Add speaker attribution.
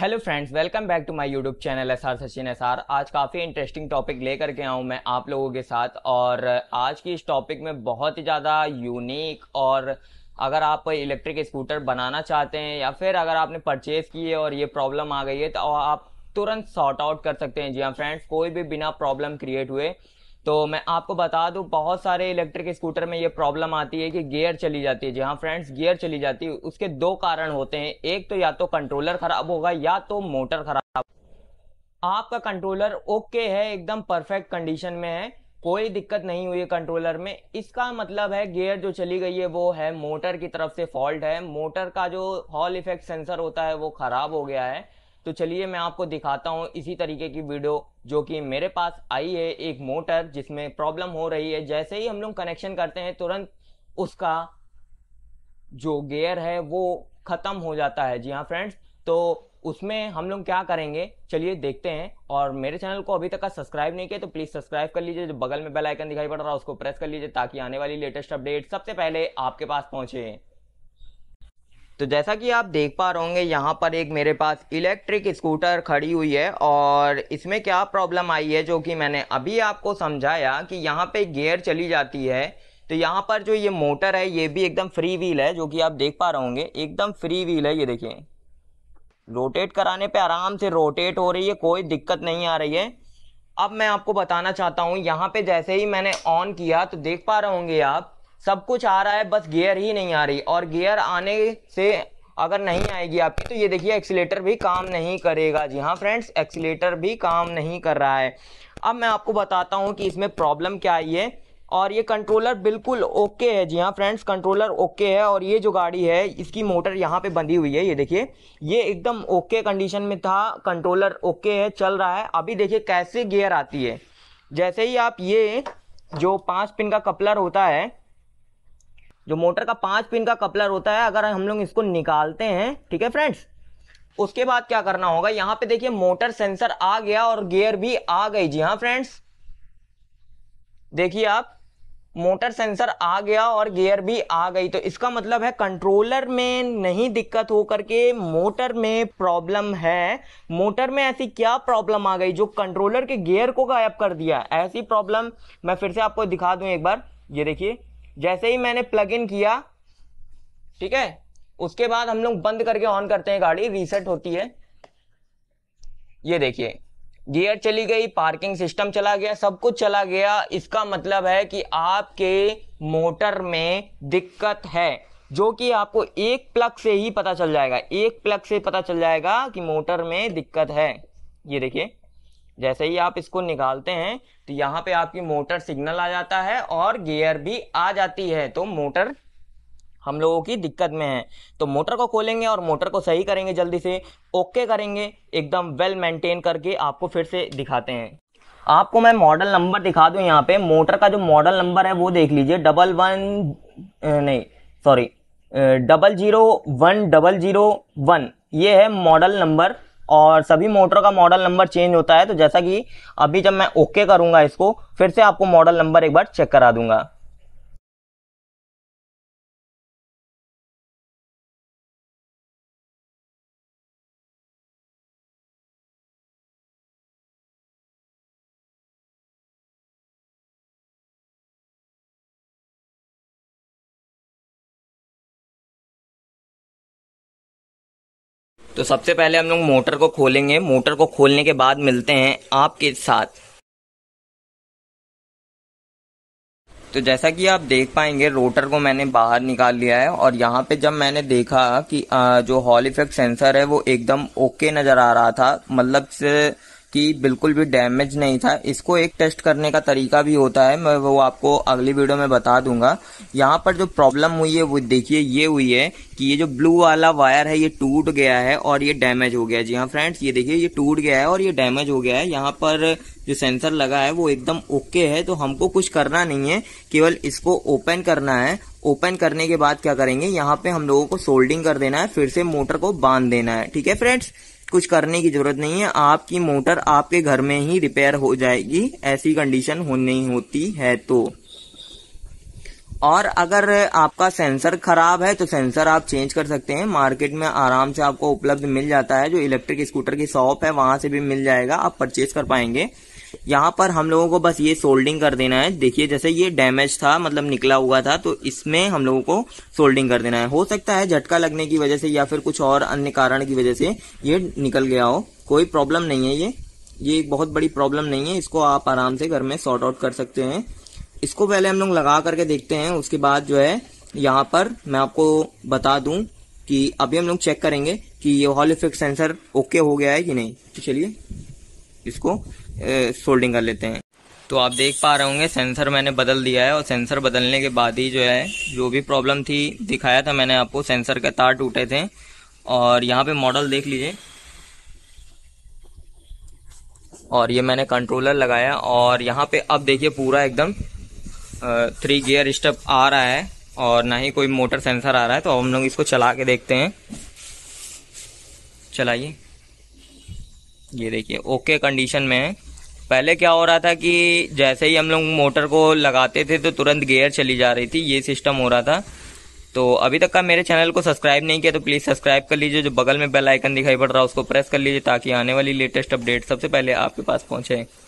Speaker 1: hello friends welcome back to my YouTube channel S R Sachin S R आज काफ़ी interesting topic लेकर के आऊँ मैं आप लोगों के साथ और आज की इस टॉपिक में बहुत ही ज़्यादा यूनिक और अगर आप इलेक्ट्रिक स्कूटर बनाना चाहते हैं या फिर अगर आपने परचेज़ की है और ये प्रॉब्लम आ गई है तो आप तुरंत सॉर्ट आउट कर सकते हैं जी हाँ फ्रेंड्स कोई भी बिना प्रॉब्लम क्रिएट हुए तो मैं आपको बता दूं बहुत सारे इलेक्ट्रिक स्कूटर में ये प्रॉब्लम आती है कि गियर चली जाती है जी हाँ फ्रेंड्स गियर चली जाती है उसके दो कारण होते हैं एक तो या तो कंट्रोलर खराब होगा या तो मोटर खराब आपका कंट्रोलर ओके है एकदम परफेक्ट कंडीशन में है कोई दिक्कत नहीं हुई है कंट्रोलर में इसका मतलब है गियर जो चली गई है वो है मोटर की तरफ से फॉल्ट है मोटर का जो हॉल इफेक्ट सेंसर होता है वो खराब हो गया है तो चलिए मैं आपको दिखाता हूँ इसी तरीके की वीडियो जो कि मेरे पास आई है एक मोटर जिसमें प्रॉब्लम हो रही है जैसे ही हम लोग कनेक्शन करते हैं तुरंत उसका जो गेयर है वो ख़त्म हो जाता है जी हाँ फ्रेंड्स तो उसमें हम लोग क्या करेंगे चलिए देखते हैं और मेरे चैनल को अभी तक का सब्सक्राइब नहीं किया तो प्लीज़ सब्सक्राइब कर लीजिए जो बगल में बेल आइकन दिखाई पड़ रहा है उसको प्रेस कर लीजिए ताकि आने वाली लेटेस्ट अपडेट सबसे पहले आपके पास पहुँचे तो जैसा कि आप देख पा रहे होंगे यहाँ पर एक मेरे पास इलेक्ट्रिक स्कूटर खड़ी हुई है और इसमें क्या प्रॉब्लम आई है जो कि मैंने अभी आपको समझाया कि यहाँ पे गियर चली जाती है तो यहाँ पर जो ये मोटर है ये भी एकदम फ्री व्हील है जो कि आप देख पा रहे होंगे एकदम फ्री व्हील है ये देखिए रोटेट कराने पर आराम से रोटेट हो रही है कोई दिक्कत नहीं आ रही है अब मैं आपको बताना चाहता हूँ यहाँ पे जैसे ही मैंने ऑन किया तो देख पा रहे होंगे आप सब कुछ आ रहा है बस गियर ही नहीं आ रही और गियर आने से अगर नहीं आएगी आपकी तो ये देखिए एक्सीटर भी काम नहीं करेगा जी हाँ फ्रेंड्स एक्सीटर भी काम नहीं कर रहा है अब मैं आपको बताता हूँ कि इसमें प्रॉब्लम क्या आई है और ये कंट्रोलर बिल्कुल ओके है जी हाँ फ्रेंड्स कंट्रोलर ओके है और ये जो गाड़ी है इसकी मोटर यहाँ पे बंधी हुई है ये देखिए ये एकदम ओके कंडीशन में था कंट्रोलर ओके है चल रहा है अभी देखिए कैसे गियर आती है जैसे ही आप ये जो पाँच पिन का कपलर होता है जो मोटर का पांच पिन का कपलर होता है अगर हम लोग इसको निकालते हैं ठीक है फ्रेंड्स उसके बाद क्या करना होगा यहां पे देखिए मोटर सेंसर आ गया और गियर भी आ गई जी हाँ फ्रेंड्स देखिए आप मोटर सेंसर आ गया और गियर भी आ गई तो इसका मतलब है कंट्रोलर में नहीं दिक्कत हो करके मोटर में प्रॉब्लम है मोटर में ऐसी क्या प्रॉब्लम आ गई जो कंट्रोलर के गियर को गायब कर दिया ऐसी प्रॉब्लम मैं फिर से आपको दिखा दूं एक बार ये देखिए जैसे ही मैंने प्लग इन किया ठीक है उसके बाद हम लोग बंद करके ऑन करते हैं गाड़ी रीसेट होती है ये देखिए गियर चली गई पार्किंग सिस्टम चला गया सब कुछ चला गया इसका मतलब है कि आपके मोटर में दिक्कत है जो कि आपको एक प्लग से ही पता चल जाएगा एक प्लग से पता चल जाएगा कि मोटर में दिक्कत है ये देखिए जैसे ही आप इसको निकालते हैं तो यहाँ पे आपकी मोटर सिग्नल आ जाता है और गियर भी आ जाती है तो मोटर हम लोगों की दिक्कत में है तो मोटर को खोलेंगे और मोटर को सही करेंगे जल्दी से ओके करेंगे एकदम वेल मेंटेन करके आपको फिर से दिखाते हैं आपको मैं मॉडल नंबर दिखा दूँ यहाँ पे मोटर का जो मॉडल नंबर है वो देख लीजिए डबल वन नहीं sorry double zero one double zero one ये है मॉडल नंबर और सभी मोटर का मॉडल नंबर चेंज होता है तो जैसा कि अभी जब मैं ओके करूंगा इसको फिर से आपको मॉडल नंबर एक बार चेक करा दूंगा तो सबसे पहले हम लोग मोटर को खोलेंगे मोटर को खोलने के बाद मिलते हैं आपके साथ तो जैसा कि आप देख पाएंगे रोटर को मैंने बाहर निकाल लिया है और यहाँ पे जब मैंने देखा कि जो हॉल इफेक्ट सेंसर है वो एकदम ओके नज़र आ रहा था मतलब से कि बिल्कुल भी डैमेज नहीं था इसको एक टेस्ट करने का तरीका भी होता है मैं वो आपको अगली वीडियो में बता दूंगा यहाँ पर जो प्रॉब्लम हुई है वो देखिए ये हुई है कि ये जो ब्लू वाला वायर है ये टूट गया है और ये डैमेज हो गया जी हाँ फ्रेंड्स ये देखिए ये टूट गया है और ये डैमेज हो गया है यहाँ पर जो सेंसर लगा है वो एकदम ओके है तो हमको कुछ करना नहीं है केवल इसको ओपन करना है ओपन करने के बाद क्या करेंगे यहाँ पे हम लोगों को सोल्डिंग कर देना है फिर से मोटर को बांध देना है ठीक है फ्रेंड्स कुछ करने की जरूरत नहीं है आपकी मोटर आपके घर में ही रिपेयर हो जाएगी ऐसी कंडीशन होनी होती है तो और अगर आपका सेंसर खराब है तो सेंसर आप चेंज कर सकते हैं मार्केट में आराम से आपको उपलब्ध मिल जाता है जो इलेक्ट्रिक स्कूटर की शॉप है वहां से भी मिल जाएगा आप परचेज कर पाएंगे यहाँ पर हम लोगों को बस ये सोल्डिंग कर देना है देखिए जैसे ये डैमेज था मतलब निकला हुआ था तो इसमें हम लोगों को सोल्डिंग कर देना है हो सकता है झटका लगने की वजह से या फिर कुछ और अन्य कारण की वजह से ये निकल गया हो कोई प्रॉब्लम नहीं है ये ये एक बहुत बड़ी प्रॉब्लम नहीं है इसको आप आराम से घर में सॉर्ट आउट कर सकते हैं इसको पहले हम लोग लगा करके देखते हैं उसके बाद जो है यहाँ पर मैं आपको बता दूं कि अभी हम लोग चेक करेंगे कि ये हॉल इफेक्ट सेंसर ओके हो गया है कि नहीं तो चलिए इसको सोल्डिंग कर लेते हैं तो आप देख पा रहे होंगे सेंसर मैंने बदल दिया है और सेंसर बदलने के बाद ही जो है जो भी प्रॉब्लम थी दिखाया था मैंने आपको सेंसर के तार टूटे थे और यहाँ पे मॉडल देख लीजिए और ये मैंने कंट्रोलर लगाया और यहाँ पे अब देखिए पूरा एकदम थ्री गियर स्टेप आ रहा है और ना ही कोई मोटर सेंसर आ रहा है तो हम लोग इसको चला के देखते हैं चलाइए ये देखिए ओके कंडीशन में है पहले क्या हो रहा था कि जैसे ही हम लोग मोटर को लगाते थे तो तुरंत गेयर चली जा रही थी ये सिस्टम हो रहा था तो अभी तक का मेरे चैनल को सब्सक्राइब नहीं किया तो प्लीज़ सब्सक्राइब कर लीजिए जो बगल में बेल आइकन दिखाई पड़ रहा है उसको प्रेस कर लीजिए ताकि आने वाली लेटेस्ट अपडेट सबसे पहले आपके पास पहुंचे